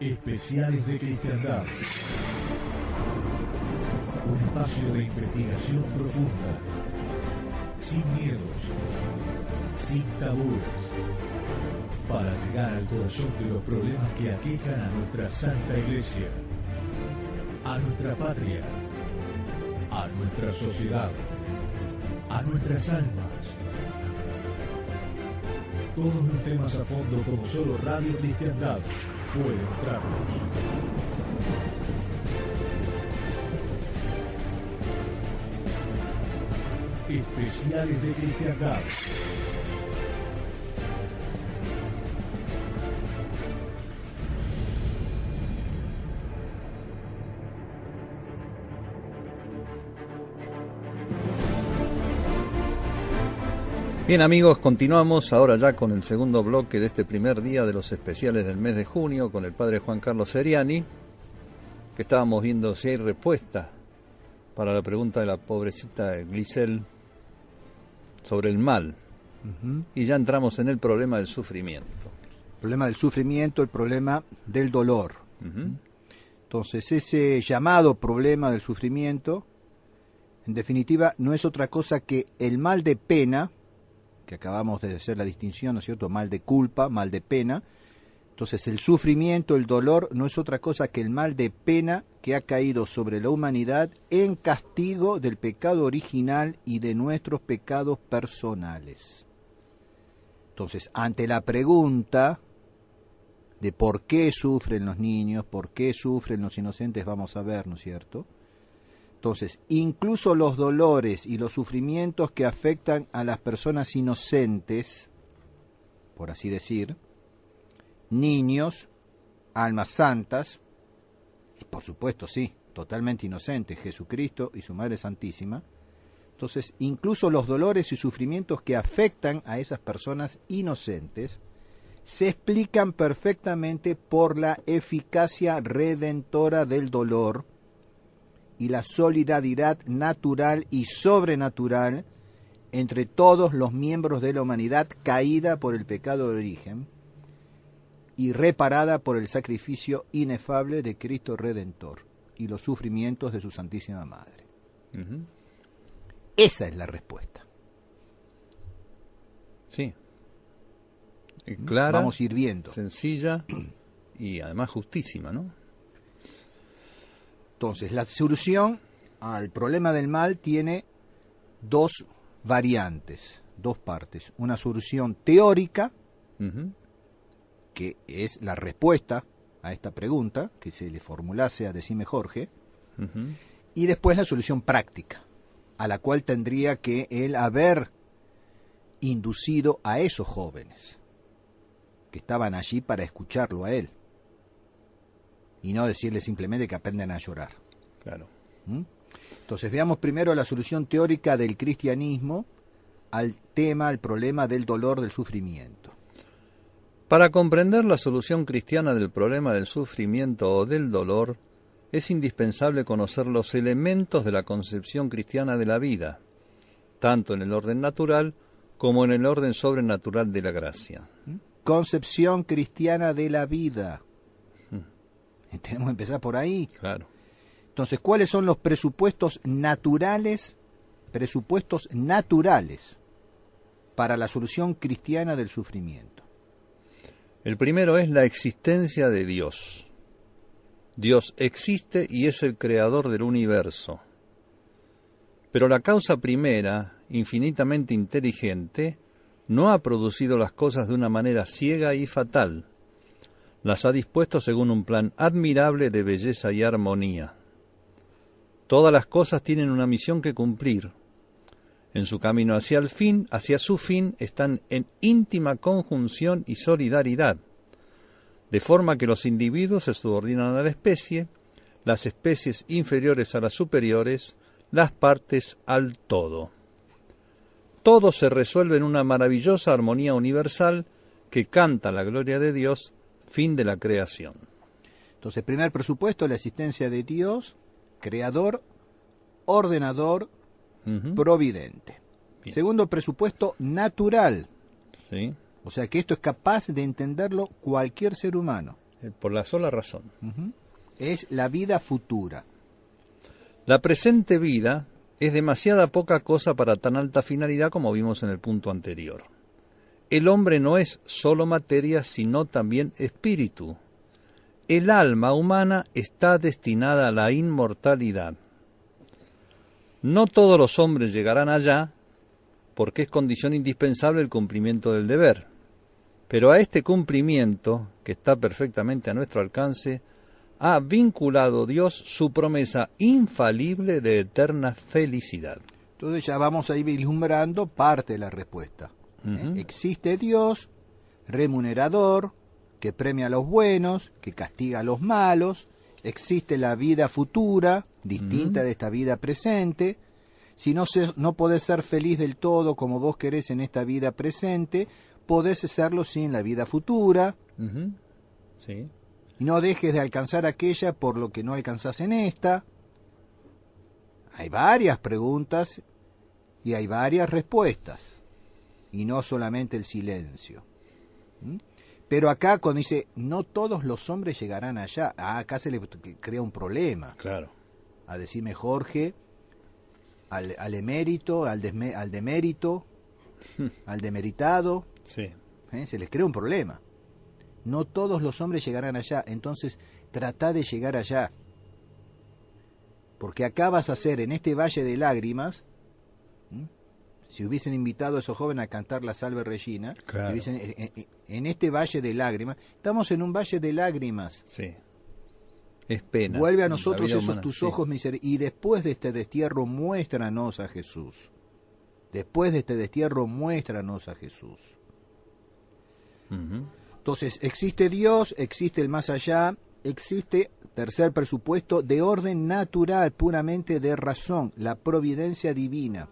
Especiales de Cristiandad. Un espacio de investigación profunda. Sin miedos. Sin tabúes. Para llegar al corazón de los problemas que aquejan a nuestra Santa Iglesia. A nuestra patria. A nuestra sociedad. A nuestras almas todos los temas a fondo como solo Radio Cristiandad puede entrarnos. Especiales de Cristiandad. Bien amigos, continuamos ahora ya con el segundo bloque de este primer día de los especiales del mes de junio con el padre Juan Carlos Seriani, que estábamos viendo si hay respuesta para la pregunta de la pobrecita Glisel sobre el mal. Y ya entramos en el problema del sufrimiento. El problema del sufrimiento, el problema del dolor. Entonces, ese llamado problema del sufrimiento, en definitiva, no es otra cosa que el mal de pena, que acabamos de hacer la distinción, ¿no es cierto? Mal de culpa, mal de pena. Entonces el sufrimiento, el dolor, no es otra cosa que el mal de pena que ha caído sobre la humanidad en castigo del pecado original y de nuestros pecados personales. Entonces, ante la pregunta de por qué sufren los niños, por qué sufren los inocentes, vamos a ver, ¿no es cierto? Entonces, incluso los dolores y los sufrimientos que afectan a las personas inocentes, por así decir, niños, almas santas, y por supuesto, sí, totalmente inocentes, Jesucristo y su Madre Santísima, entonces, incluso los dolores y sufrimientos que afectan a esas personas inocentes se explican perfectamente por la eficacia redentora del dolor y la solidaridad natural y sobrenatural entre todos los miembros de la humanidad caída por el pecado de origen y reparada por el sacrificio inefable de Cristo Redentor y los sufrimientos de su Santísima Madre. Esa es la respuesta. Sí. ¿Mm? Clara. Vamos Sencilla y además justísima, ¿no? Entonces, la solución al problema del mal tiene dos variantes, dos partes. Una solución teórica, que es la respuesta a esta pregunta que se le formulase a Decime Jorge, y después la solución práctica, a la cual tendría que él haber inducido a esos jóvenes que estaban allí para escucharlo a él y no decirle simplemente que aprenden a llorar. Claro. ¿Mm? Entonces veamos primero la solución teórica del cristianismo al tema, al problema del dolor, del sufrimiento. Para comprender la solución cristiana del problema del sufrimiento o del dolor, es indispensable conocer los elementos de la concepción cristiana de la vida, tanto en el orden natural como en el orden sobrenatural de la gracia. ¿Mm? Concepción cristiana de la vida. Tenemos que empezar por ahí. Claro. Entonces, ¿cuáles son los presupuestos naturales, presupuestos naturales para la solución cristiana del sufrimiento? El primero es la existencia de Dios. Dios existe y es el creador del universo. Pero la causa primera, infinitamente inteligente, no ha producido las cosas de una manera ciega y fatal, las ha dispuesto según un plan admirable de belleza y armonía. Todas las cosas tienen una misión que cumplir. En su camino hacia el fin, hacia su fin, están en íntima conjunción y solidaridad, de forma que los individuos se subordinan a la especie, las especies inferiores a las superiores, las partes al todo. Todo se resuelve en una maravillosa armonía universal que canta la gloria de Dios fin de la creación. Entonces, primer presupuesto, la existencia de Dios, creador, ordenador, providente. Segundo presupuesto, natural. O sea que esto es capaz de entenderlo cualquier ser humano. Eh, por la sola razón. Es la vida futura. La presente vida es demasiada poca cosa para tan alta finalidad como vimos en el punto anterior. El hombre no es solo materia, sino también espíritu. El alma humana está destinada a la inmortalidad. No todos los hombres llegarán allá, porque es condición indispensable el cumplimiento del deber. Pero a este cumplimiento, que está perfectamente a nuestro alcance, ha vinculado Dios su promesa infalible de eterna felicidad. Entonces ya vamos a ir vislumbrando parte de la respuesta. ¿eh? Existe Dios, remunerador, que premia a los buenos, que castiga a los malos, existe la vida futura, distinta de esta vida presente, si no, se, no podés ser feliz del todo como vos querés en esta vida presente, podés serlo sin en la vida futura. sí. Y no dejes de alcanzar aquella por lo que no alcanzás en esta. Hay varias preguntas y hay varias respuestas y no solamente el silencio. ¿Mm? Pero acá cuando dice, no todos los hombres llegarán allá, ah, acá se le crea un problema. Claro. A decirme Jorge, al, emérito, al, demérito, al demeritado. Sí. ¿eh? Se les crea un problema. No todos los hombres llegarán allá, entonces trata de llegar allá. Porque acá vas a ser en este valle de lágrimas si hubiesen invitado a esos jóvenes a cantar la Salve Regina, eh, eh, eh, en, este valle de lágrimas, estamos en un valle de lágrimas. Sí. Es pena. Vuelve a nosotros esos tus ojos misericordia. Y después de este destierro, muéstranos a Jesús. Después de este destierro, muéstranos a Jesús. Entonces, existe Dios, existe el más allá, existe, tercer presupuesto, de orden natural, puramente de razón, la providencia divina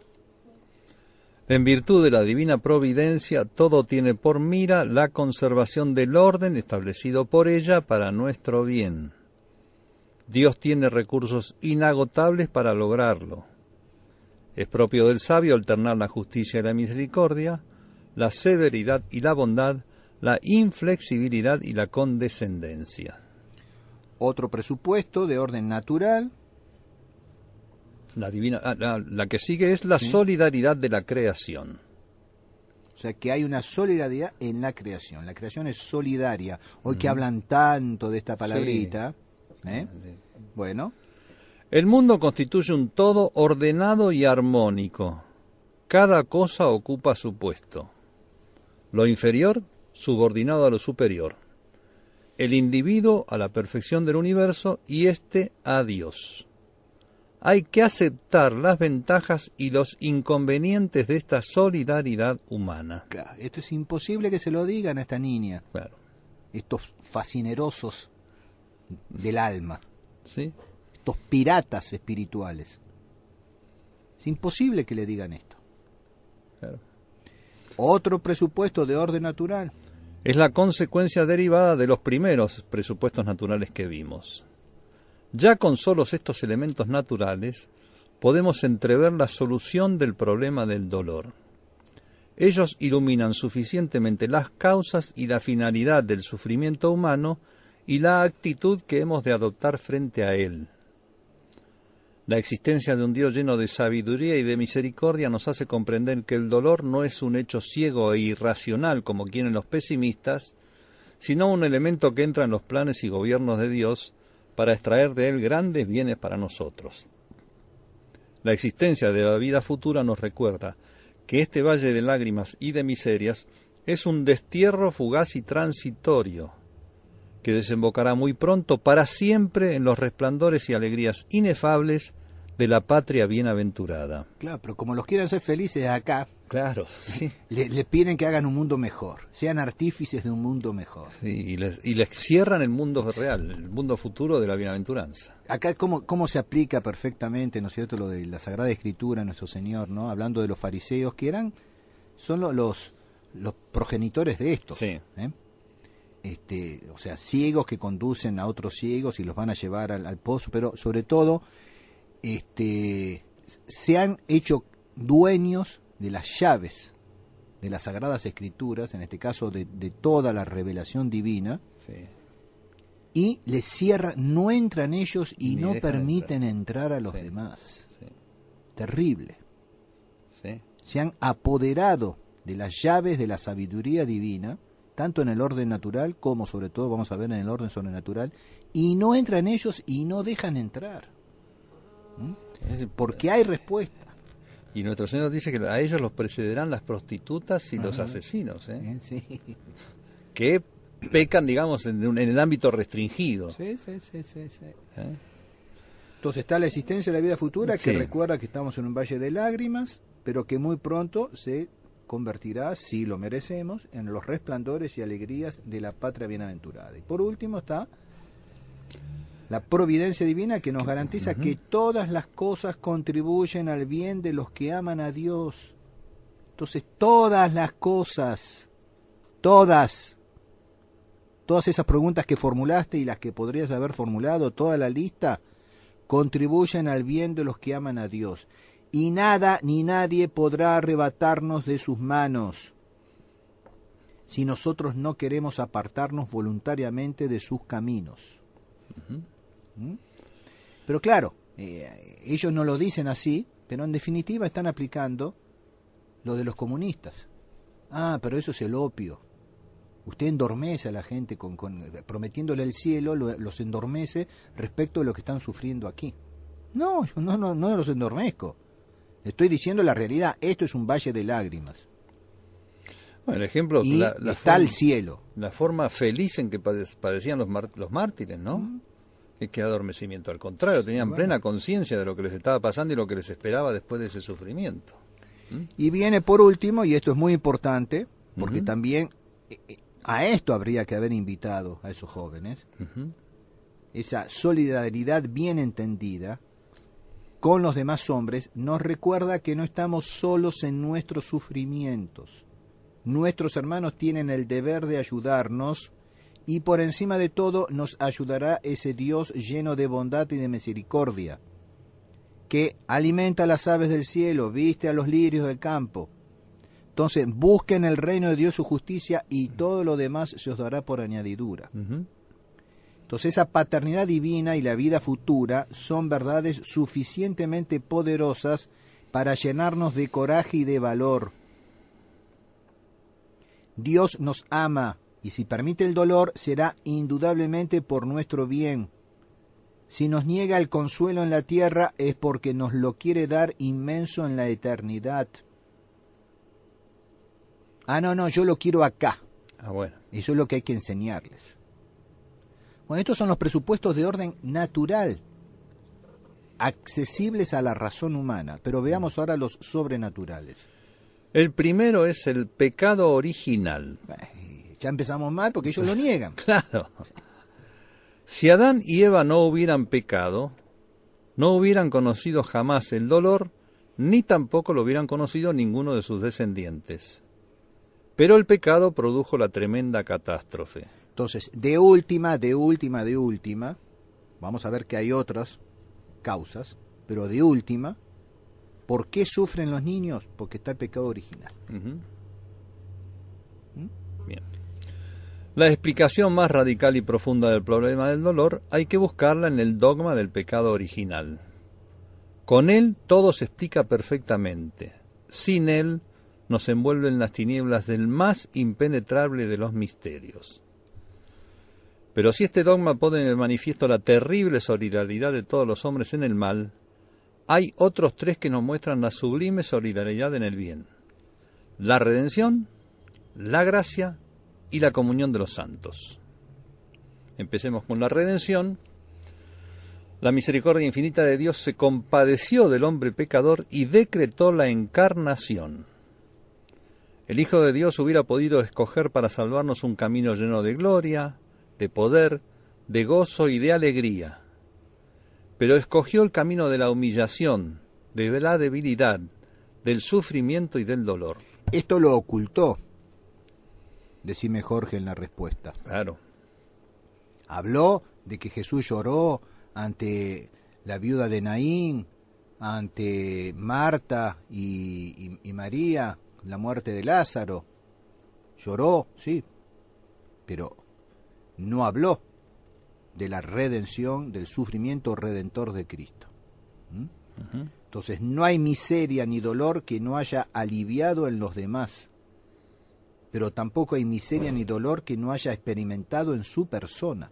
en virtud de la divina providencia, todo tiene por mira la conservación del orden establecido por ella para nuestro bien. Dios tiene recursos inagotables para lograrlo. Es propio del sabio alternar la justicia y la misericordia, la severidad y la bondad, la inflexibilidad y la condescendencia. Otro presupuesto de orden natural Ah, la la, que sigue es la solidaridad de la creación. O sea, que hay una solidaridad en la creación. La creación es solidaria. Hoy que hablan tanto de esta palabrita. ¿eh? Ah, bueno. El mundo constituye un todo ordenado y armónico. Cada cosa ocupa su puesto. Lo inferior subordinado a lo superior. El individuo a la perfección del universo y este a Dios hay que aceptar las ventajas y los inconvenientes de esta solidaridad humana. Claro, esto es imposible que se lo digan a esta niña. Claro. Estos fascinerosos del alma. Sí. Estos piratas espirituales. Es imposible que le digan esto. Claro. Otro presupuesto de orden natural. Es la consecuencia derivada de los primeros presupuestos naturales que vimos. Ya con solos estos elementos naturales podemos entrever la solución del problema del dolor. Ellos iluminan suficientemente las causas y la finalidad del sufrimiento humano y la actitud que hemos de adoptar frente a él. La existencia de un Dios lleno de sabiduría y de misericordia nos hace comprender que el dolor no es un hecho ciego e irracional como quieren los pesimistas, sino un elemento que entra en los planes y gobiernos de Dios para extraer de él grandes bienes para nosotros. La existencia de la vida futura nos recuerda que este valle de lágrimas y de miserias es un destierro fugaz y transitorio, que desembocará muy pronto para siempre en los resplandores y alegrías inefables de la patria bienaventurada. Claro, pero como los quieran ser felices acá, Claro, sí. Le, piden que hagan un mundo mejor, sean artífices de un mundo mejor. y les, cierran el mundo real, el mundo futuro de la bienaventuranza. Acá cómo, cómo se aplica perfectamente, ¿no cierto?, lo de la Sagrada Escritura, nuestro Señor, ¿no? Hablando de los fariseos, que eran, son los, los, progenitores de esto. ¿eh? Este, o sea, ciegos que conducen a otros ciegos y los van a llevar al, pozo, pero sobre todo, este, se han hecho dueños de las llaves de las sagradas escrituras, en este caso de, toda la revelación divina, y les cierra, no entran ellos y no permiten entrar. a los demás. Terrible. Se han apoderado de las llaves de la sabiduría divina, tanto en el orden natural como sobre todo vamos a ver en el orden sobrenatural, y no entran ellos y no dejan entrar. ¿Mm? Porque eh, hay respuesta. Y nuestro Señor dice que a ellos los precederán las prostitutas y los asesinos. ¿eh? Que pecan, digamos, en, el ámbito restringido. Sí, sí, sí, ¿Eh? Entonces está la existencia de la vida futura que recuerda que estamos en un valle de lágrimas, pero que muy pronto se convertirá, si lo merecemos, en los resplandores y alegrías de la patria bienaventurada. Y por último está la providencia divina que nos garantiza que todas las cosas contribuyen al bien de los que aman a Dios. Entonces, todas las cosas, todas, todas esas preguntas que formulaste y las que podrías haber formulado, toda la lista, contribuyen al bien de los que aman a Dios. Y nada ni nadie podrá arrebatarnos de sus manos si nosotros no queremos apartarnos voluntariamente de sus caminos. ¿Mm? Pero claro, eh, ellos no lo dicen así, pero en definitiva están aplicando lo de los comunistas. Ah, pero eso es el opio. Usted endormece a la gente con, prometiéndole el cielo, los endormece respecto de lo que están sufriendo aquí. No, yo no, no, no los endormezco. Estoy diciendo la realidad. Esto es un valle de lágrimas. el ejemplo, está el cielo. La forma feliz en que padecían los, mártires, ¿no? Mm que adormecimiento, al contrario, tenían plena conciencia de lo que les estaba pasando y lo que les esperaba después de ese sufrimiento. ¿Mm? Y viene por último, y esto es muy importante, porque también eh, eh, a esto habría que haber invitado a esos jóvenes, esa solidaridad bien entendida con los demás hombres nos recuerda que no estamos solos en nuestros sufrimientos. Nuestros hermanos tienen el deber de ayudarnos y por encima de todo nos ayudará ese Dios lleno de bondad y de misericordia, que alimenta a las aves del cielo, viste a los lirios del campo. Entonces, busquen el reino de Dios su justicia y todo lo demás se os dará por añadidura. Entonces, esa paternidad divina y la vida futura son verdades suficientemente poderosas para llenarnos de coraje y de valor. Dios nos ama, y si permite el dolor será indudablemente por nuestro bien. Si nos niega el consuelo en la tierra es porque nos lo quiere dar inmenso en la eternidad. Ah, no, no, yo lo quiero acá. Ah, bueno. Eso es lo que hay que enseñarles. Bueno, estos son los presupuestos de orden natural, accesibles a la razón humana, pero veamos ahora los sobrenaturales. El primero es el pecado original. Ya empezamos mal porque ellos lo niegan. Claro. Si Adán y Eva no hubieran pecado, no hubieran conocido jamás el dolor, ni tampoco lo hubieran conocido ninguno de sus descendientes. Pero el pecado produjo la tremenda catástrofe. Entonces, de última, de última, de última, vamos a ver que hay otras causas, pero de última, ¿por qué sufren los niños? Porque está el pecado original. La explicación más radical y profunda del problema del dolor hay que buscarla en el dogma del pecado original. Con él todo se explica perfectamente. Sin él nos envuelven las tinieblas del más impenetrable de los misterios. Pero si este dogma pone en el manifiesto la terrible solidaridad de todos los hombres en el mal, hay otros tres que nos muestran la sublime solidaridad en el bien. La redención, la gracia y la comunión de los santos. Empecemos con la redención. La misericordia infinita de Dios se compadeció del hombre pecador y decretó la encarnación. El Hijo de Dios hubiera podido escoger para salvarnos un camino lleno de gloria, de poder, de gozo y de alegría. Pero escogió el camino de la humillación, de la debilidad, del sufrimiento y del dolor. Esto lo ocultó decime Jorge en la respuesta. Claro. Habló de que Jesús lloró ante la viuda de Naín, ante Marta y, María, la muerte de Lázaro. Lloró, sí, pero no habló de la redención, del sufrimiento redentor de Cristo. ¿Mm? Entonces no hay miseria ni dolor que no haya aliviado en los demás pero tampoco hay miseria ni dolor que no haya experimentado en su persona.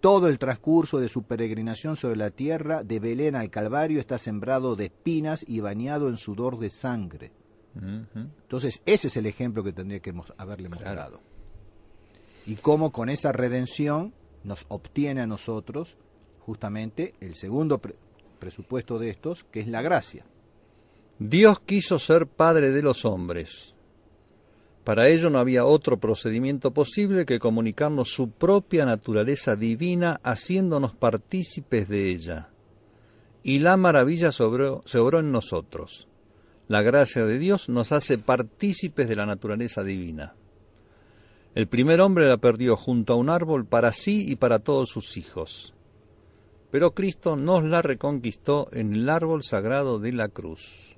Todo el transcurso de su peregrinación sobre la tierra, de Belén al Calvario, está sembrado de espinas y bañado en sudor de sangre. Entonces, ese es el ejemplo que tendría que haberle mostrado. Y cómo con esa redención nos obtiene a nosotros justamente el segundo presupuesto de estos, que es la gracia. Dios quiso ser Padre de los hombres para ello no había otro procedimiento posible que comunicarnos su propia naturaleza divina haciéndonos partícipes de ella. Y la maravilla sobró, se obró en nosotros. La gracia de Dios nos hace partícipes de la naturaleza divina. El primer hombre la perdió junto a un árbol para sí y para todos sus hijos. Pero Cristo nos la reconquistó en el árbol sagrado de la cruz.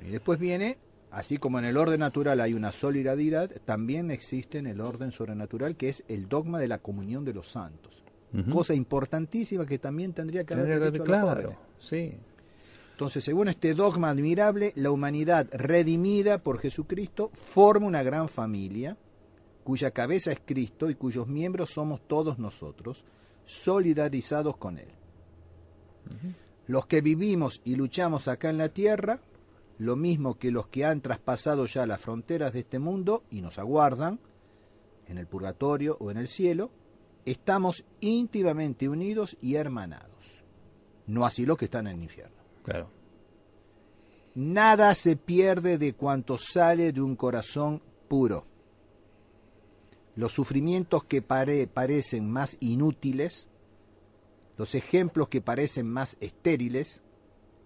Y después viene Así como en el orden natural hay una solidaridad, también existe en el orden sobrenatural que es el dogma de la comunión de los santos. Cosa importantísima que también tendría que haber claro, sí. Entonces, según este dogma admirable, la humanidad redimida por Jesucristo forma una gran familia cuya cabeza es Cristo y cuyos miembros somos todos nosotros, solidarizados con Él. Los que vivimos y luchamos acá en la tierra lo mismo que los que han traspasado ya las fronteras de este mundo y nos aguardan, en el purgatorio o en el cielo, estamos íntimamente unidos y hermanados. No así los que están en el infierno. Claro. Nada se pierde de cuanto sale de un corazón puro. Los sufrimientos que parecen más inútiles, los ejemplos que parecen más estériles,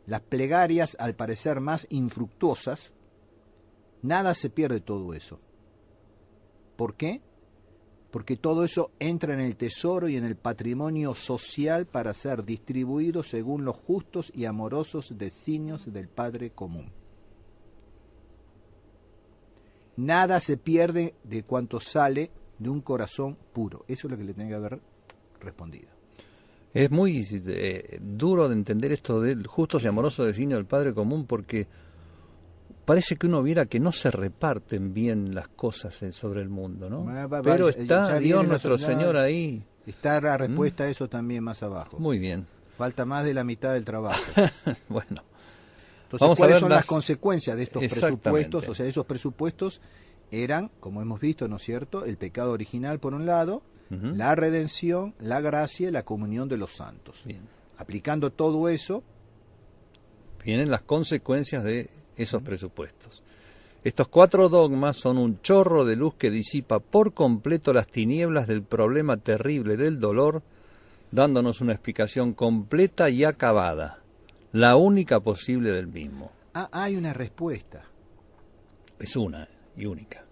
las plegarias al parecer más infructuosas, nada se pierde todo eso. ¿Por qué? Porque todo eso entra en el tesoro y en el patrimonio social para ser distribuido según los justos y amorosos designios del Padre común. Nada se pierde de cuanto sale de un corazón puro. Eso es lo que le tengo que haber respondido. Es muy eh, duro de entender esto del justo y amoroso designio del Padre común porque parece que uno viera que no se reparten bien las cosas sobre el mundo, ¿no? Pero eh, está Dios nuestro Señor ahí. Está la ¿Mm? respuesta a eso también más abajo. Muy bien. Falta más de la mitad del trabajo. bueno. Entonces, Vamos a ver son las... las... consecuencias de estos presupuestos? O sea, esos presupuestos eran, como hemos visto, ¿no es cierto?, el pecado original por un lado, la redención, la gracia y la comunión de los santos. Aplicando todo eso... Vienen las consecuencias de esos presupuestos. Estos cuatro dogmas son un chorro de luz que disipa por completo las tinieblas del problema terrible del dolor, dándonos una explicación completa y acabada, la única posible del mismo. Ah, hay una respuesta. Es una y única.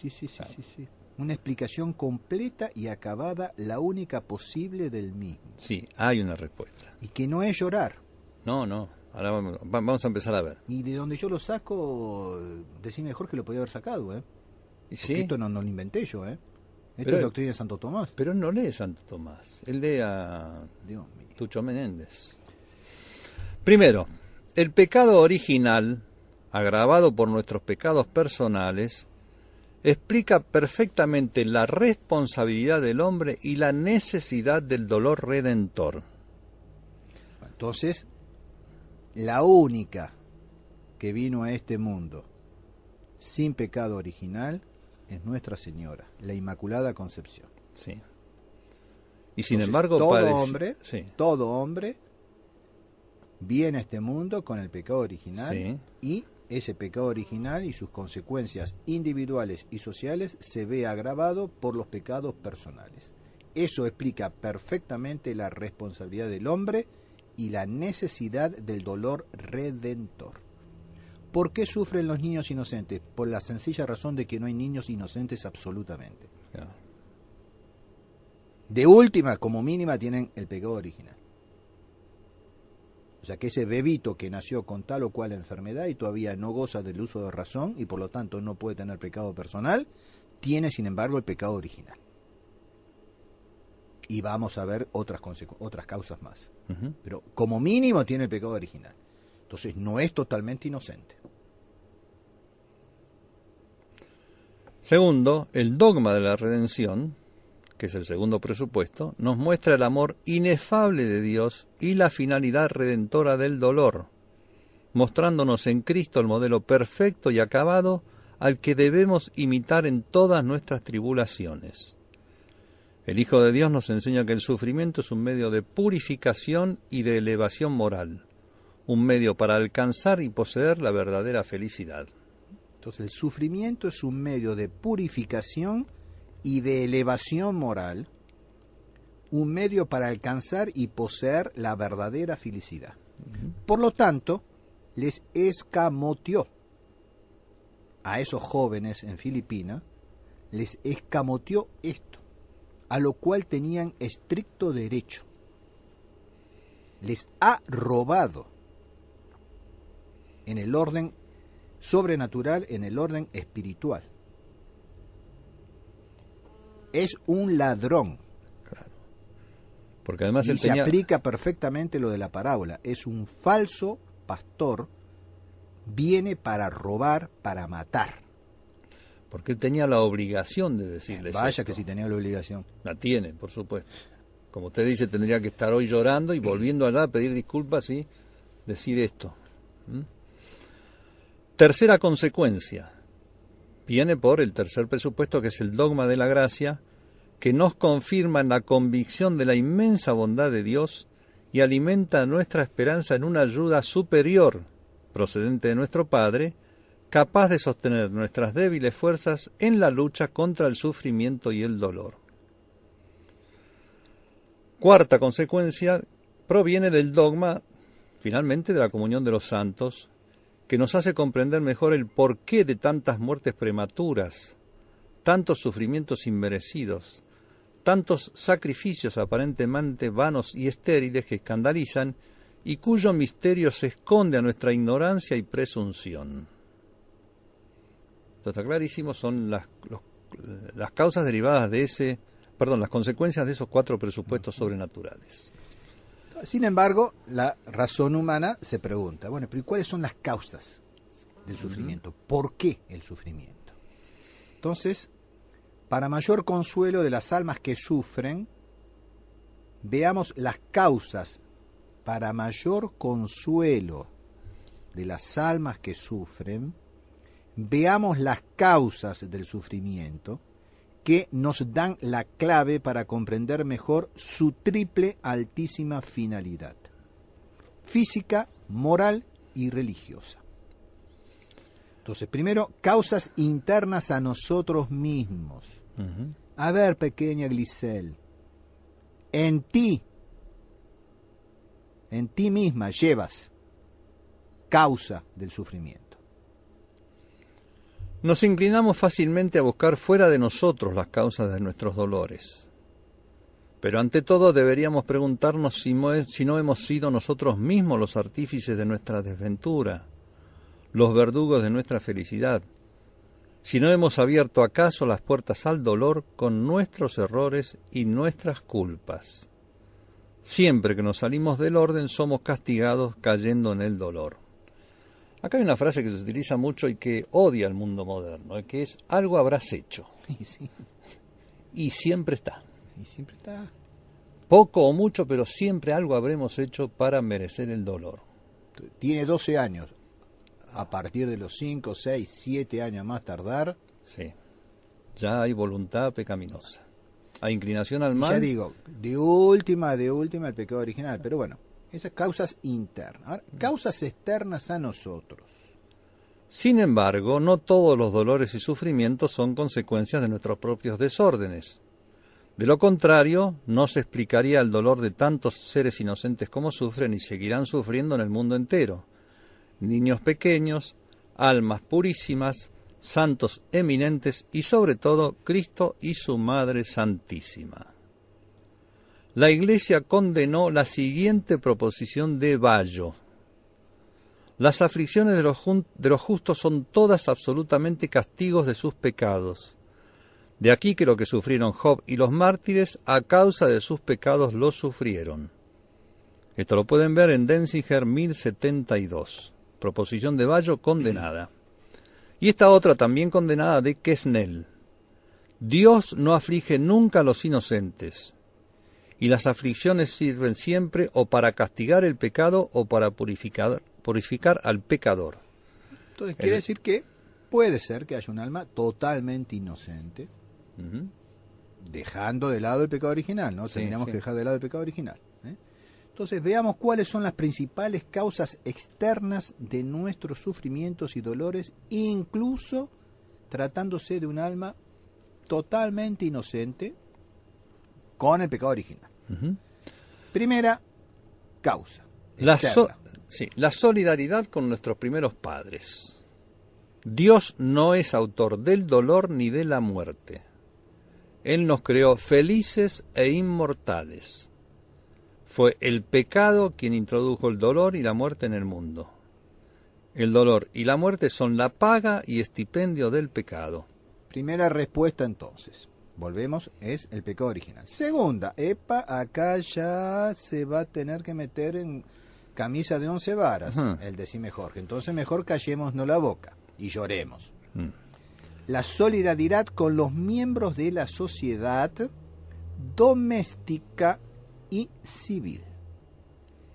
Sí, sí, sí, ah. sí, sí una explicación completa y acabada, la única posible del mismo. Sí, hay una respuesta. Y que no es llorar. No, no. Ahora vamos, a empezar a ver. Y de donde yo lo saco, decime mejor que lo podía haber sacado, ¿eh? esto no, lo inventé yo, ¿eh? Esto es doctrina de Santo Tomás. Pero no lee Santo Tomás, él lee a Tucho Menéndez. Primero, el pecado original, agravado por nuestros pecados personales, explica perfectamente la responsabilidad del hombre y la necesidad del dolor redentor. Entonces, la única que vino a este mundo sin pecado original es Nuestra Señora, la Inmaculada Concepción. Sí. Y sin embargo, todo hombre, todo hombre viene a este mundo con el pecado original y ese pecado original y sus consecuencias individuales y sociales se ve agravado por los pecados personales. Eso explica perfectamente la responsabilidad del hombre y la necesidad del dolor redentor. ¿Por qué sufren los niños inocentes? Por la sencilla razón de que no hay niños inocentes absolutamente. De última, como mínima, tienen el pecado original. O sea, que ese bebito que nació con tal o cual enfermedad y todavía no goza del uso de razón y por lo tanto no puede tener pecado personal, tiene sin embargo el pecado original. Y vamos a ver otras, otras causas más. Pero como mínimo tiene el pecado original. Entonces no es totalmente inocente. Segundo, el dogma de la redención que es el segundo presupuesto, nos muestra el amor inefable de Dios y la finalidad redentora del dolor, mostrándonos en Cristo el modelo perfecto y acabado al que debemos imitar en todas nuestras tribulaciones. El Hijo de Dios nos enseña que el sufrimiento es un medio de purificación y de elevación moral, un medio para alcanzar y poseer la verdadera felicidad. Entonces el sufrimiento es un medio de purificación y de elevación moral, un medio para alcanzar y poseer la verdadera felicidad. Por lo tanto, les escamoteó a esos jóvenes en Filipinas, les escamoteó esto, a lo cual tenían estricto derecho. Les ha robado en el orden sobrenatural, en el orden espiritual es un ladrón. Claro. Porque además y él se aplica perfectamente lo de la parábola. Es un falso pastor, viene para robar, para matar. Porque él tenía la obligación de decirle Vaya que si tenía la obligación. La tiene, por supuesto. Como usted dice, tendría que estar hoy llorando y volviendo allá a pedir disculpas y decir esto. Tercera consecuencia, viene por el tercer presupuesto, que es el dogma de la gracia, que nos confirma en la convicción de la inmensa bondad de Dios y alimenta nuestra esperanza en una ayuda superior procedente de nuestro Padre, capaz de sostener nuestras débiles fuerzas en la lucha contra el sufrimiento y el dolor. Cuarta consecuencia proviene del dogma, finalmente, de la comunión de los santos, que nos hace comprender mejor el porqué de tantas muertes prematuras, tantos sufrimientos inmerecidos, tantos sacrificios aparentemente vanos y estériles que escandalizan y cuyo misterio se esconde a nuestra ignorancia y presunción. Esto está clarísimo, son las causas derivadas de ese, perdón, las consecuencias de esos cuatro presupuestos sobrenaturales. Sin embargo, la razón humana se pregunta, bueno, pero cuáles son las causas del sufrimiento? ¿Por qué el sufrimiento? Entonces, para mayor consuelo de las almas que sufren, veamos las causas para mayor consuelo de las almas que sufren, veamos las causas del sufrimiento que nos dan la clave para comprender mejor su triple altísima finalidad, física, moral y religiosa. Entonces, primero, causas internas a nosotros mismos. A ver, pequeña Glisel, en ti, en ti misma llevas causa del sufrimiento nos inclinamos fácilmente a buscar fuera de nosotros las causas de nuestros dolores. Pero ante todo deberíamos preguntarnos si, no hemos sido nosotros mismos los artífices de nuestra desventura, los verdugos de nuestra felicidad, si no hemos abierto acaso las puertas al dolor con nuestros errores y nuestras culpas. Siempre que nos salimos del orden somos castigados cayendo en el dolor. Acá hay una frase que se utiliza mucho y que odia al mundo moderno, ¿eh? que es algo habrás hecho. Y siempre está. Y siempre está. Poco o mucho, pero siempre algo habremos hecho para merecer el dolor. Tiene 12 años. A partir de los 5, 6, 7 años más tardar. Sí. Ya hay voluntad pecaminosa. Hay inclinación al mal. Ya digo, de última, de última el pecado original, pero bueno. Esas causas internas. Mm. causas externas a nosotros. Sin embargo, no todos los dolores y sufrimientos son consecuencias de nuestros propios desórdenes. De lo contrario, no se explicaría el dolor de tantos seres inocentes como sufren y seguirán sufriendo en el mundo entero. Niños pequeños, almas purísimas, santos eminentes y sobre todo Cristo y su Madre Santísima la Iglesia condenó la siguiente proposición de Bayo. Las aflicciones de los, justos son todas absolutamente castigos de sus pecados. De aquí que lo que sufrieron Job y los mártires a causa de sus pecados lo sufrieron. Esto lo pueden ver en Denziger 1072, proposición de Bayo condenada. Y esta otra también condenada de Kesnel. Dios no aflige nunca a los inocentes, y las aflicciones sirven siempre o para castigar el pecado o para purificar, purificar al pecador. Entonces quiere decir que puede ser que haya un alma totalmente inocente, dejando de lado el pecado original, ¿no? Sí, que dejar de lado el pecado original. ¿eh? Entonces veamos cuáles son las principales causas externas de nuestros sufrimientos y dolores, incluso tratándose de un alma totalmente inocente, con el pecado original. Primera causa. La, sí, la solidaridad con nuestros primeros padres. Dios no es autor del dolor ni de la muerte. Él nos creó felices e inmortales. Fue el pecado quien introdujo el dolor y la muerte en el mundo. El dolor y la muerte son la paga y estipendio del pecado. Primera respuesta entonces volvemos, es el pecado original. Segunda, epa, acá ya se va a tener que meter en camisa de once varas, el decime Jorge. Entonces mejor callémonos la boca y lloremos. Mm. La solidaridad con los miembros de la sociedad doméstica y civil.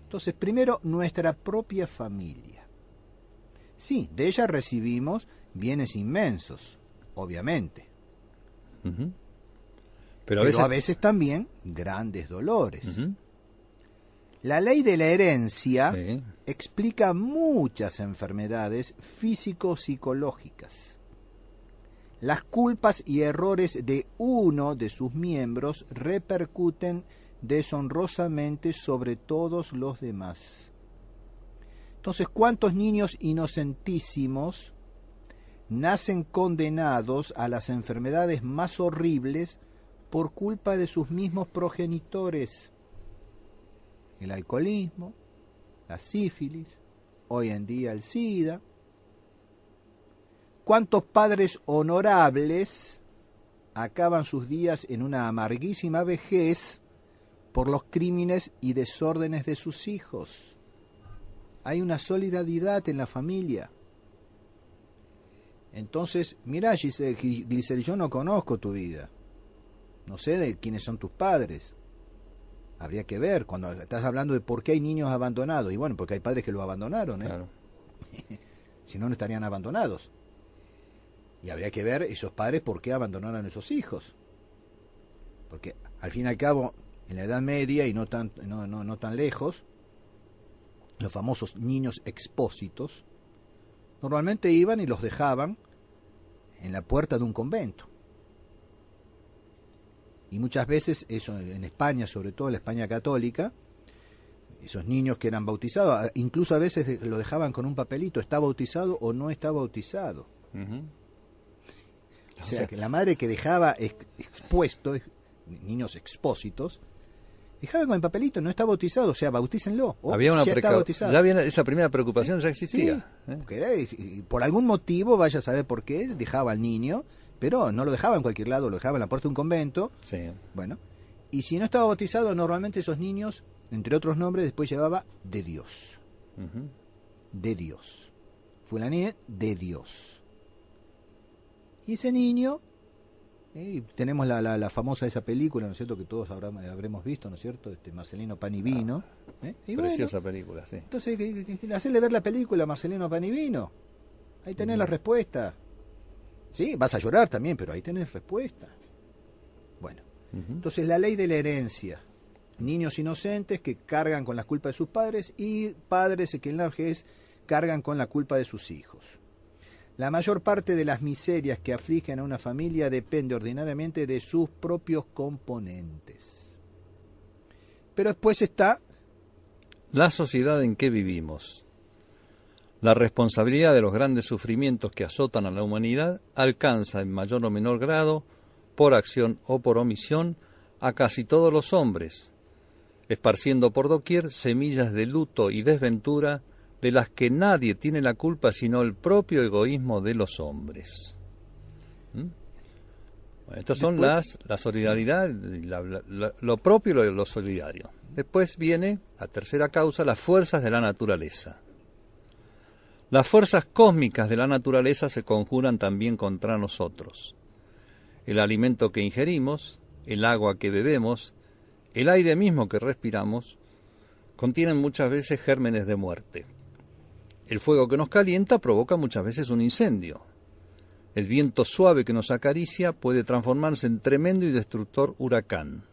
Entonces, primero, nuestra propia familia. Sí, de ella recibimos bienes inmensos, obviamente pero a veces, también grandes dolores. La ley de la herencia explica muchas enfermedades físico-psicológicas. Las culpas y errores de uno de sus miembros repercuten deshonrosamente sobre todos los demás. Entonces, ¿cuántos niños inocentísimos nacen condenados a las enfermedades más horribles por culpa de sus mismos progenitores. El alcoholismo, la sífilis, hoy en día el SIDA. ¿Cuántos padres honorables acaban sus días en una amarguísima vejez por los crímenes y desórdenes de sus hijos? Hay una solidaridad en la familia. Entonces, mira Giselle, yo no conozco tu vida no sé de quiénes son tus padres. Habría que ver, cuando estás hablando de por qué hay niños abandonados, y bueno, porque hay padres que lo abandonaron, ¿eh? si no, no estarían abandonados. Y habría que ver esos padres por qué abandonaron a esos hijos. Porque al fin y al cabo, en la Edad Media y no tan, no, no, no tan lejos, los famosos niños expósitos, normalmente iban y los dejaban en la puerta de un convento. Y muchas veces eso en España, sobre todo en la España católica, esos niños que eran bautizados, incluso a veces lo dejaban con un papelito, está bautizado o no está bautizado. O sea, que la madre que dejaba expuesto, niños expósitos, dejaba con el papelito, no está bautizado, o sea, bautícenlo. O había una ya esa primera preocupación, ya existía. ¿eh? y por algún motivo, vaya a saber por qué, dejaba al niño pero no lo dejaba en cualquier lado, lo dejaba en la puerta de un convento. Sí. Bueno, y si no estaba bautizado, normalmente esos niños, entre otros nombres, después llevaba de Dios. De Dios. De Dios. niña de Dios. Y ese niño, eh, tenemos la, la, la, famosa esa película, ¿no es cierto?, que todos habremos visto, ¿no es cierto?, este Marcelino Panivino. Ah, ¿eh? preciosa película, sí. Entonces, hacerle ver la película Marcelino Panivino. Ahí tenés la respuesta. Sí, vas a llorar también, pero ahí tenés respuesta. Bueno, entonces la ley de la herencia. Niños inocentes que cargan con la culpa de sus padres y padres que en la vejez cargan con la culpa de sus hijos. La mayor parte de las miserias que afligen a una familia depende ordinariamente de sus propios componentes. Pero después está... La sociedad en que vivimos. La responsabilidad de los grandes sufrimientos que azotan a la humanidad alcanza en mayor o menor grado, por acción o por omisión, a casi todos los hombres, esparciendo por doquier semillas de luto y desventura de las que nadie tiene la culpa sino el propio egoísmo de los hombres. ¿Mm? estas son las la solidaridad, lo propio y lo, lo solidario. Después viene a tercera causa, las fuerzas de la naturaleza. Las fuerzas cósmicas de la naturaleza se conjuran también contra nosotros. El alimento que ingerimos, el agua que bebemos, el aire mismo que respiramos, contienen muchas veces gérmenes de muerte. El fuego que nos calienta provoca muchas veces un incendio. El viento suave que nos acaricia puede transformarse en tremendo y destructor huracán.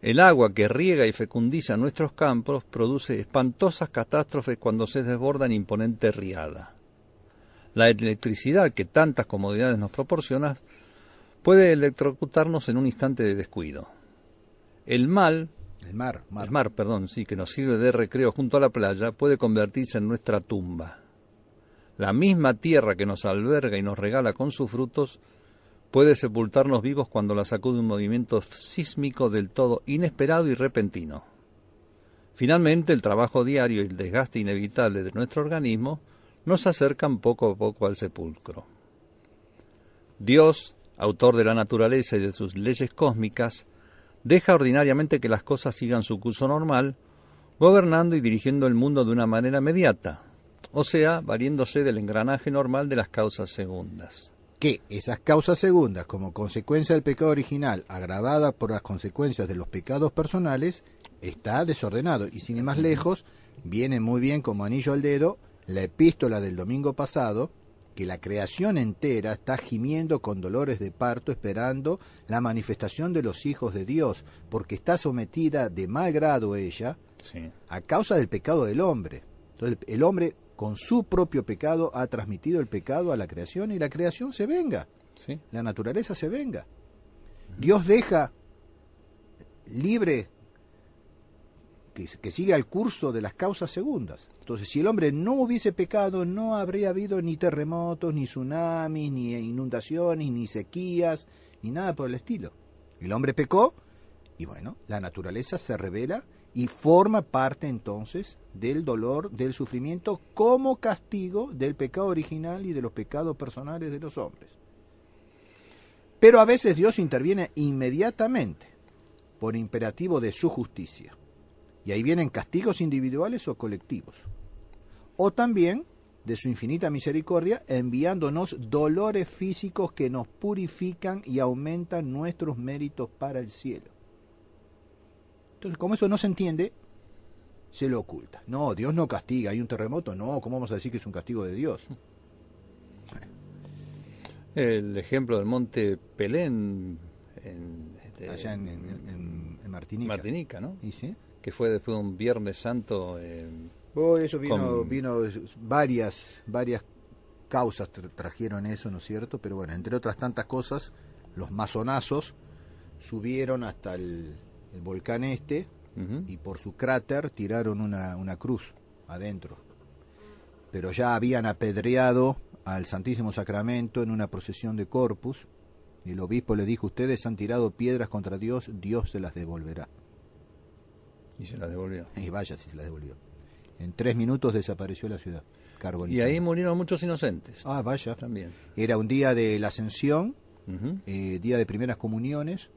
El agua que riega y fecundiza nuestros campos produce espantosas catástrofes cuando se desborda en imponente riada. La electricidad que tantas comodidades nos proporciona puede electrocutarnos en un instante de descuido. El mal, el mar, mar. El mar, perdón, sí, que nos sirve de recreo junto a la playa, puede convertirse en nuestra tumba. La misma tierra que nos alberga y nos regala con sus frutos puede sepultarnos vivos cuando la sacude un movimiento sísmico del todo inesperado y repentino. Finalmente, el trabajo diario y el desgaste inevitable de nuestro organismo nos acercan poco a poco al sepulcro. Dios, autor de la naturaleza y de sus leyes cósmicas, deja ordinariamente que las cosas sigan su curso normal, gobernando y dirigiendo el mundo de una manera mediata, o sea, valiéndose del engranaje normal de las causas segundas que esas causas segundas, como consecuencia del pecado original, agravada por las consecuencias de los pecados personales, está desordenado. Y sin ir más lejos, viene muy bien como anillo al dedo la epístola del domingo pasado, que la creación entera está gimiendo con dolores de parto esperando la manifestación de los hijos de Dios, porque está sometida de mal grado ella a causa del pecado del hombre. Entonces, el hombre con su propio pecado ha transmitido el pecado a la creación y la creación se venga. La naturaleza se venga. Dios deja libre que, que siga el curso de las causas segundas. Entonces, si el hombre no hubiese pecado, no habría habido ni terremotos, ni tsunamis, ni inundaciones, ni sequías, ni nada por el estilo. El hombre pecó y bueno, la naturaleza se revela y forma parte entonces del dolor, del sufrimiento, como castigo del pecado original y de los pecados personales de los hombres. Pero a veces Dios interviene inmediatamente por imperativo de su justicia. Y ahí vienen castigos individuales o colectivos. O también de su infinita misericordia enviándonos dolores físicos que nos purifican y aumentan nuestros méritos para el cielo. Entonces, como eso no se entiende, se lo oculta. No, Dios no castiga, hay un terremoto, no, ¿cómo vamos a decir que es un castigo de Dios? El ejemplo del monte Pelén, en, este, allá en, en, en, Martinica. ¿no? ¿Y sí? Que fue después de un Viernes Santo. Eh, oh, eso vino, vino varias, varias causas trajeron eso, ¿no es cierto? Pero bueno, entre otras tantas cosas, los masonazos subieron hasta el el volcán este y por su cráter tiraron una, una cruz adentro. Pero ya habían apedreado al Santísimo Sacramento en una procesión de corpus y el obispo le dijo, ustedes han tirado piedras contra Dios, Dios se las devolverá. Y se las devolvió. Y vaya si se las devolvió. En tres minutos desapareció la ciudad. Y ahí murieron muchos inocentes. Ah, vaya. También. Era un día de la ascensión, eh, día de primeras comuniones,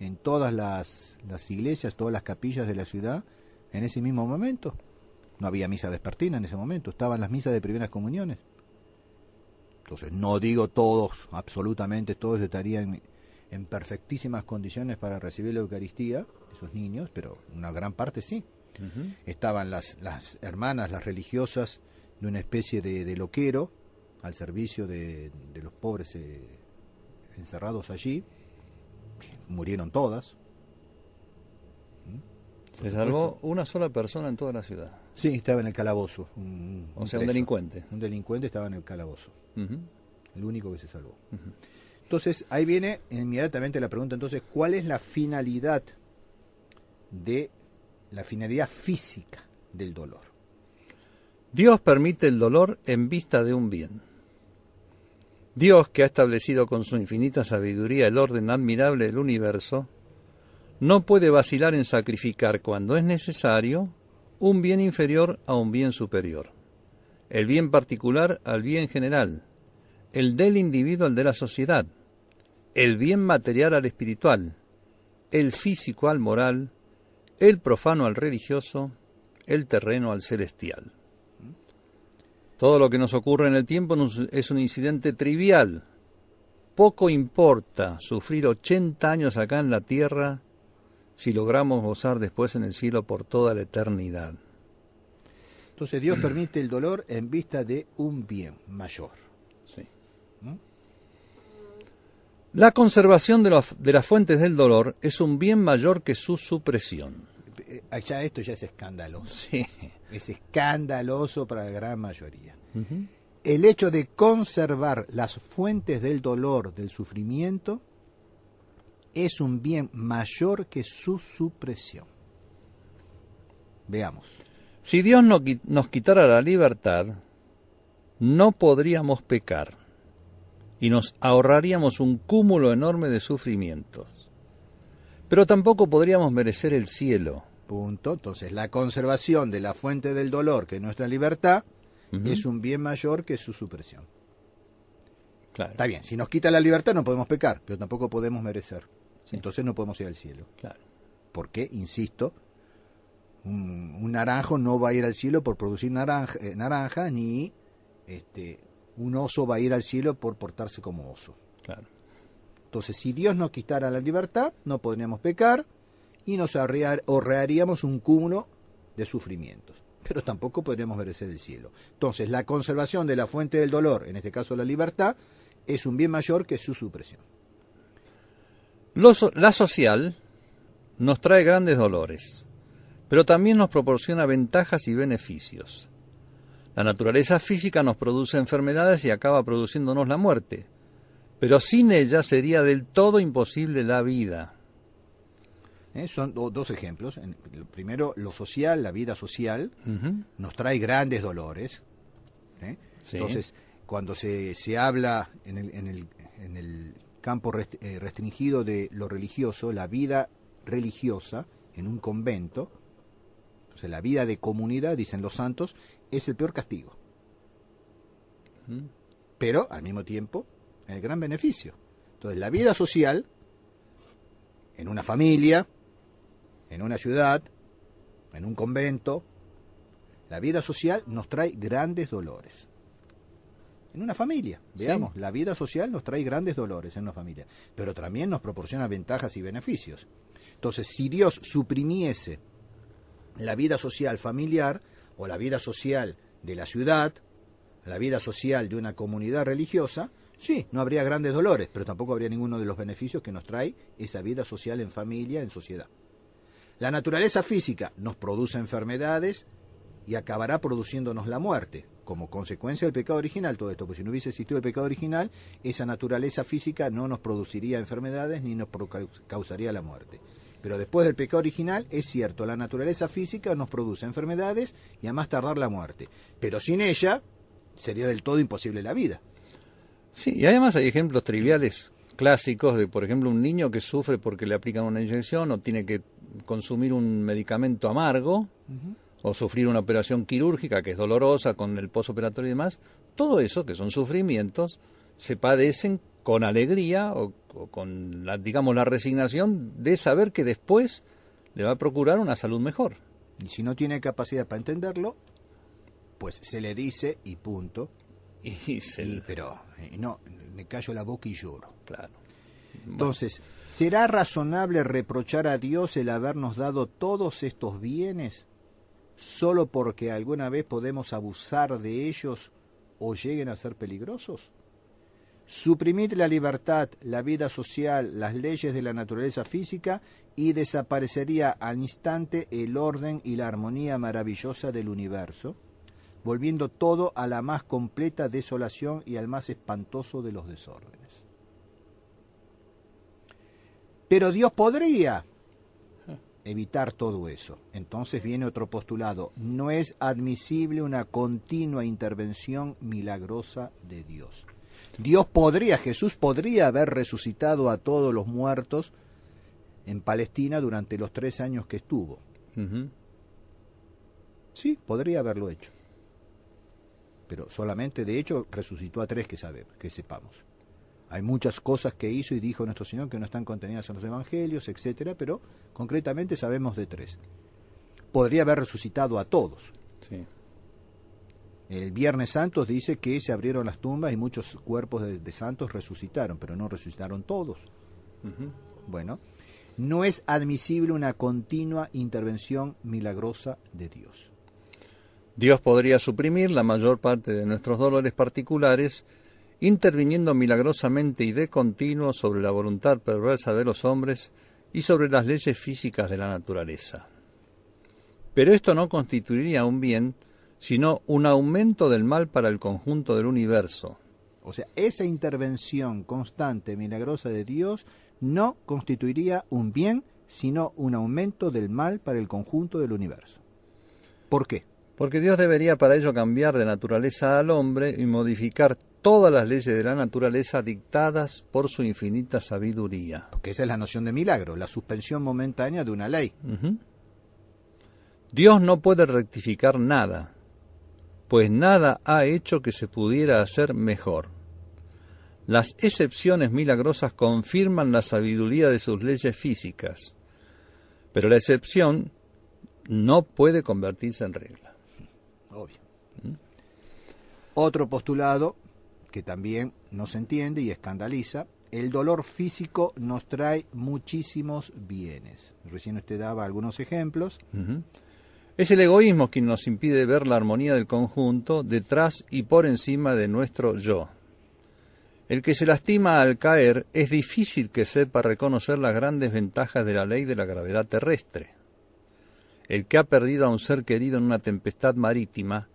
en todas las, iglesias, todas las capillas de la ciudad en ese mismo momento. No había misa vespertina en ese momento, estaban las misas de primeras comuniones. Entonces, no digo todos, absolutamente todos estarían en perfectísimas condiciones para recibir la Eucaristía, esos niños, pero una gran parte sí. Estaban las, las hermanas, las religiosas, de una especie de, loquero al servicio de, los pobres eh, encerrados allí. Murieron todas. ¿Mm? Se salvó una sola persona en toda la ciudad. Sí, estaba en el calabozo. Un, o sea, un delincuente. Un delincuente estaba en el calabozo. El único que se salvó. Entonces, ahí viene inmediatamente la pregunta, entonces, ¿cuál es la finalidad de la finalidad física del dolor? Dios permite el dolor en vista de un bien. Dios, que ha establecido con su infinita sabiduría el orden admirable del universo, no puede vacilar en sacrificar cuando es necesario un bien inferior a un bien superior, el bien particular al bien general, el del individuo al de la sociedad, el bien material al espiritual, el físico al moral, el profano al religioso, el terreno al celestial. Todo lo que nos ocurre en el tiempo es un incidente trivial. Poco importa sufrir 80 años acá en la tierra si logramos gozar después en el cielo por toda la eternidad. Entonces Dios permite el dolor en vista de un bien mayor. Sí. ¿Mm? La conservación de, las fuentes del dolor es un bien mayor que su supresión. Eh, eh, esto ya es escándalo. Sí es escandaloso para la gran mayoría. El hecho de conservar las fuentes del dolor, del sufrimiento, es un bien mayor que su supresión. Veamos. Si Dios nos quitara la libertad, no podríamos pecar y nos ahorraríamos un cúmulo enorme de sufrimientos. Pero tampoco podríamos merecer el cielo Punto. Entonces, la conservación de la fuente del dolor, que es nuestra libertad, es un bien mayor que su supresión. Claro. Está bien, si nos quita la libertad no podemos pecar, pero tampoco podemos merecer. Entonces no podemos ir al cielo. Claro. Porque, insisto, un, naranjo no va a ir al cielo por producir naranja, eh, naranja ni este, un oso va a ir al cielo por portarse como oso. Claro. Entonces, si Dios nos quitara la libertad, no podríamos pecar, y nos ahorraríamos un cúmulo de sufrimientos. Pero tampoco podríamos merecer el cielo. Entonces, la conservación de la fuente del dolor, en este caso la libertad, es un bien mayor que su supresión. la social nos trae grandes dolores, pero también nos proporciona ventajas y beneficios. La naturaleza física nos produce enfermedades y acaba produciéndonos la muerte, pero sin ella sería del todo imposible la vida. ¿eh? Son dos ejemplos. primero, lo social, la vida social, nos trae grandes dolores. ¿eh? Entonces, cuando se, habla en el, en el, en el campo eh, restringido de lo religioso, la vida religiosa en un convento, o la vida de comunidad, dicen los santos, es el peor castigo. Pero, al mismo tiempo, el gran beneficio. Entonces, la vida social, en una familia, en una ciudad, en un convento, la vida social nos trae grandes dolores. En una familia, veamos, la vida social nos trae grandes dolores en una familia, pero también nos proporciona ventajas y beneficios. Entonces, si Dios suprimiese la vida social familiar o la vida social de la ciudad, la vida social de una comunidad religiosa, sí, no habría grandes dolores, pero tampoco habría ninguno de los beneficios que nos trae esa vida social en familia, en sociedad. La naturaleza física nos produce enfermedades y acabará produciéndonos la muerte, como consecuencia del pecado original, todo esto, porque si no hubiese existido el pecado original, esa naturaleza física no nos produciría enfermedades ni nos causaría la muerte. Pero después del pecado original, es cierto, la naturaleza física nos produce enfermedades y a más tardar la muerte. Pero sin ella, sería del todo imposible la vida. Sí, y además hay ejemplos triviales clásicos de, por ejemplo, un niño que sufre porque le aplican una inyección o tiene que consumir un medicamento amargo o sufrir una operación quirúrgica que es dolorosa con el postoperatorio y demás, todo eso, que son sufrimientos, se padecen con alegría o, con, la, digamos, la resignación de saber que después le va a procurar una salud mejor. Y si no tiene capacidad para entenderlo, pues se le dice y punto. Y, se... y pero eh, no, me callo la boca y lloro. Claro. Entonces, ¿será razonable reprochar a Dios el habernos dado todos estos bienes solo porque alguna vez podemos abusar de ellos o lleguen a ser peligrosos? suprimir la libertad, la vida social, las leyes de la naturaleza física y desaparecería al instante el orden y la armonía maravillosa del universo, volviendo todo a la más completa desolación y al más espantoso de los desórdenes. Pero Dios podría evitar todo eso. Entonces viene otro postulado. No es admisible una continua intervención milagrosa de Dios. Dios podría, Jesús podría haber resucitado a todos los muertos en Palestina durante los tres años que estuvo. Sí, podría haberlo hecho. Pero solamente, de hecho, resucitó a tres que, sabemos, que sepamos. Hay muchas cosas que hizo y dijo nuestro Señor que no están contenidas en los evangelios, etcétera, pero concretamente sabemos de tres. Podría haber resucitado a todos. Sí. El Viernes Santos dice que se abrieron las tumbas y muchos cuerpos de, santos resucitaron, pero no resucitaron todos. Bueno, no es admisible una continua intervención milagrosa de Dios. Dios podría suprimir la mayor parte de nuestros dolores particulares interviniendo milagrosamente y de continuo sobre la voluntad perversa de los hombres y sobre las leyes físicas de la naturaleza. Pero esto no constituiría un bien, sino un aumento del mal para el conjunto del universo. O sea, esa intervención constante, milagrosa de Dios, no constituiría un bien, sino un aumento del mal para el conjunto del universo. ¿Por qué? Porque Dios debería para ello cambiar de naturaleza al hombre y modificar todas las leyes de la naturaleza dictadas por su infinita sabiduría. Que esa es la noción de milagro, la suspensión momentánea de una ley. Dios no puede rectificar nada, pues nada ha hecho que se pudiera hacer mejor. Las excepciones milagrosas confirman la sabiduría de sus leyes físicas, pero la excepción no puede convertirse en regla. Obvio. Otro postulado que también nos entiende y escandaliza, el dolor físico nos trae muchísimos bienes. Recién usted daba algunos ejemplos. Es el egoísmo quien nos impide ver la armonía del conjunto detrás y por encima de nuestro yo. El que se lastima al caer es difícil que sepa reconocer las grandes ventajas de la ley de la gravedad terrestre. El que ha perdido a un ser querido en una tempestad marítima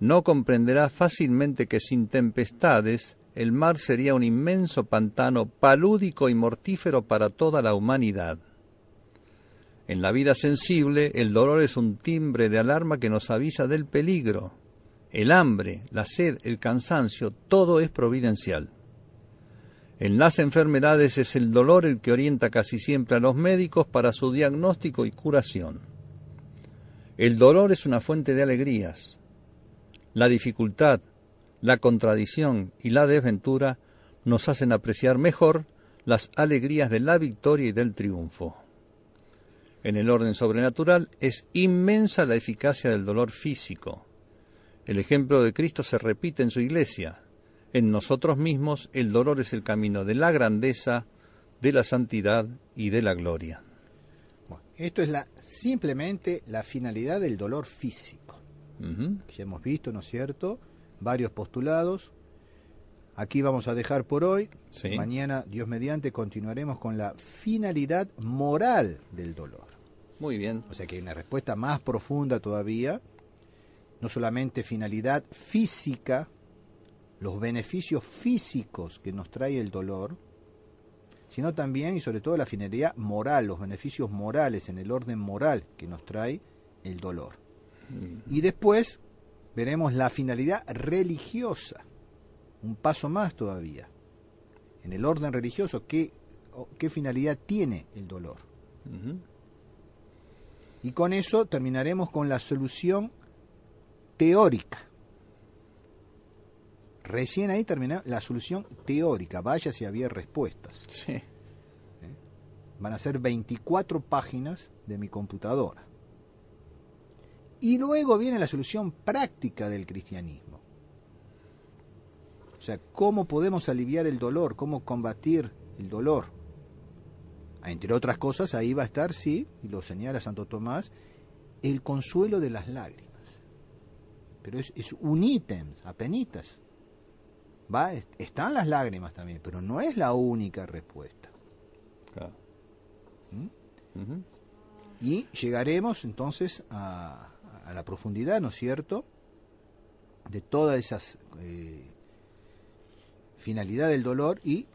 no comprenderá fácilmente que sin tempestades el mar sería un inmenso pantano palúdico y mortífero para toda la humanidad. En la vida sensible, el dolor es un timbre de alarma que nos avisa del peligro. El hambre, la sed, el cansancio, todo es providencial. En las enfermedades es el dolor el que orienta casi siempre a los médicos para su diagnóstico y curación. El dolor es una fuente de alegrías, la dificultad, la contradicción y la desventura nos hacen apreciar mejor las alegrías de la victoria y del triunfo. En el orden sobrenatural es inmensa la eficacia del dolor físico. El ejemplo de Cristo se repite en su iglesia. En nosotros mismos el dolor es el camino de la grandeza, de la santidad y de la gloria. esto es simplemente la finalidad del dolor físico ya hemos visto, ¿no es cierto? Varios postulados. Aquí vamos a dejar por hoy. Mañana, Dios mediante, continuaremos con la finalidad moral del dolor. Muy bien. O sea que hay una respuesta más profunda todavía, no solamente finalidad física, los beneficios físicos que nos trae el dolor, sino también y sobre todo la finalidad moral, los beneficios morales en el orden moral que nos trae el dolor. Y después veremos la finalidad religiosa, un paso más todavía, en el orden religioso, qué, finalidad tiene el dolor. Y con eso terminaremos con la solución teórica. Recién ahí termina la solución teórica. Vaya si había respuestas. ¿Eh? Van a ser 24 páginas de mi computadora. Y luego viene la solución práctica del cristianismo. O sea, ¿cómo podemos aliviar el dolor? ¿Cómo combatir el dolor? Entre otras cosas, ahí va a estar, sí, y lo señala Santo Tomás, el consuelo de las lágrimas. Pero es, un ítem, apenitas. están las lágrimas también, pero no es la única respuesta. ¿Mm? Y llegaremos entonces a, a la profundidad, ¿no es cierto?, de todas esas eh, finalidad del dolor y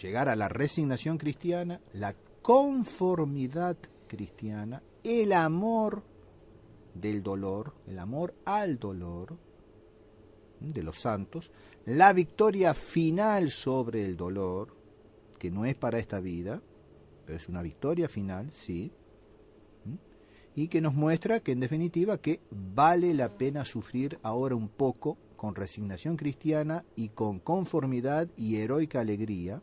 llegar a la resignación cristiana, la conformidad cristiana, el amor del dolor, el amor al dolor de los santos, la victoria final sobre el dolor, que no es para esta vida, pero es una victoria final, sí, y que nos muestra que en definitiva que vale la pena sufrir ahora un poco con resignación cristiana y con conformidad y heroica alegría.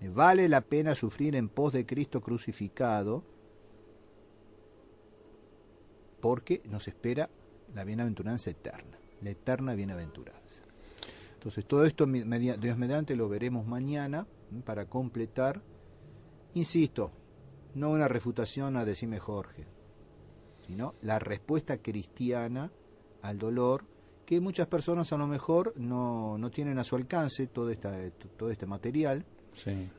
Vale la pena sufrir en pos de Cristo crucificado porque nos espera la bienaventuranza eterna, la eterna bienaventuranza. Entonces todo esto Dios mediante lo veremos mañana para completar. Insisto, no una refutación a decime Jorge, sino la respuesta cristiana al dolor que muchas personas a lo mejor no, no tienen a su alcance todo, esta, todo este material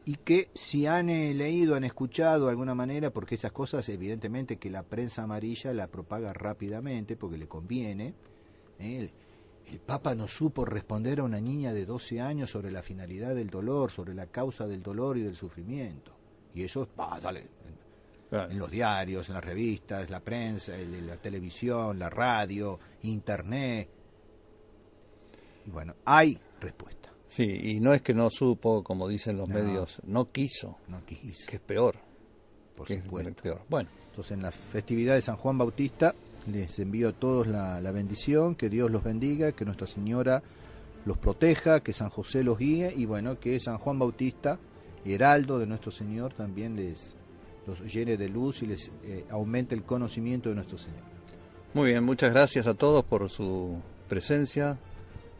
y que si han eh, leído, han escuchado de alguna manera, porque esas cosas evidentemente que la prensa amarilla la propaga rápidamente porque le conviene, ¿eh? el, el Papa no supo responder a una niña de 12 años sobre la finalidad del dolor, sobre la causa del dolor y del sufrimiento. Y eso, es en los diarios, en las revistas, la prensa, la televisión, la radio, internet. Y bueno, hay respuesta. Sí, y no es que no supo, como dicen los medios, no quiso. No quiso. Que es peor. Es peor. Bueno. Entonces, en la festividad de San Juan Bautista, les envío a todos la, la bendición, que Dios los bendiga, que Nuestra Señora los proteja, que San José los guíe y bueno, que San Juan Bautista, heraldo de nuestro Señor, también les, los llene de luz y les eh, aumente el conocimiento de nuestro Señor. Muy bien, muchas gracias a todos por su presencia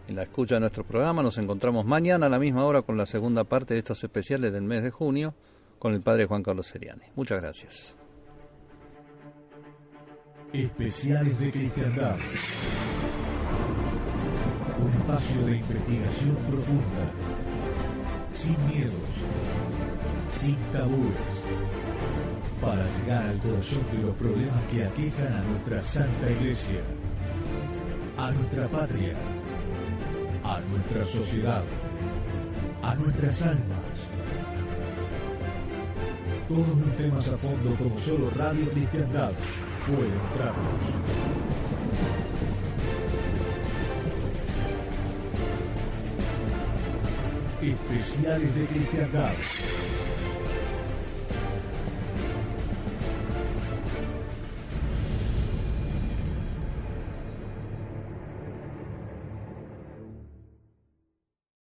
en la escucha de nuestro programa. Nos encontramos mañana a la misma hora con la segunda parte de estos especiales del mes de junio con el Padre Juan Carlos Seriani. Muchas gracias. Especiales de Cristiandad. Un espacio de investigación profunda. Sin miedos. Sin tabúes para llegar al corazón de los problemas que aquejan a nuestra Santa Iglesia, a nuestra patria, a nuestra sociedad, a nuestras almas. Todos los temas a fondo como solo Radio Cristiandad pueden mostrarlos. Especiales de Cristiandad.